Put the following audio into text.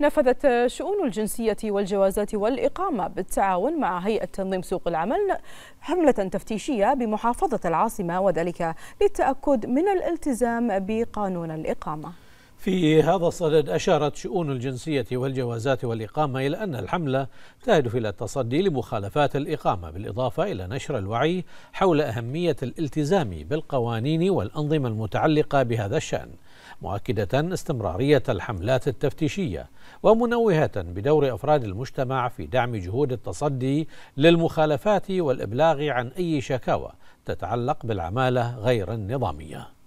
نفذت شؤون الجنسية والجوازات والإقامة بالتعاون مع هيئة تنظيم سوق العمل حملة تفتيشية بمحافظة العاصمة وذلك للتأكد من الالتزام بقانون الإقامة في هذا الصدد أشارت شؤون الجنسية والجوازات والإقامة إلى أن الحملة تهدف إلى التصدي لمخالفات الإقامة بالإضافة إلى نشر الوعي حول أهمية الالتزام بالقوانين والأنظمة المتعلقة بهذا الشأن مؤكدة استمرارية الحملات التفتيشية ومنوهة بدور أفراد المجتمع في دعم جهود التصدي للمخالفات والإبلاغ عن أي شكاوى تتعلق بالعمالة غير النظامية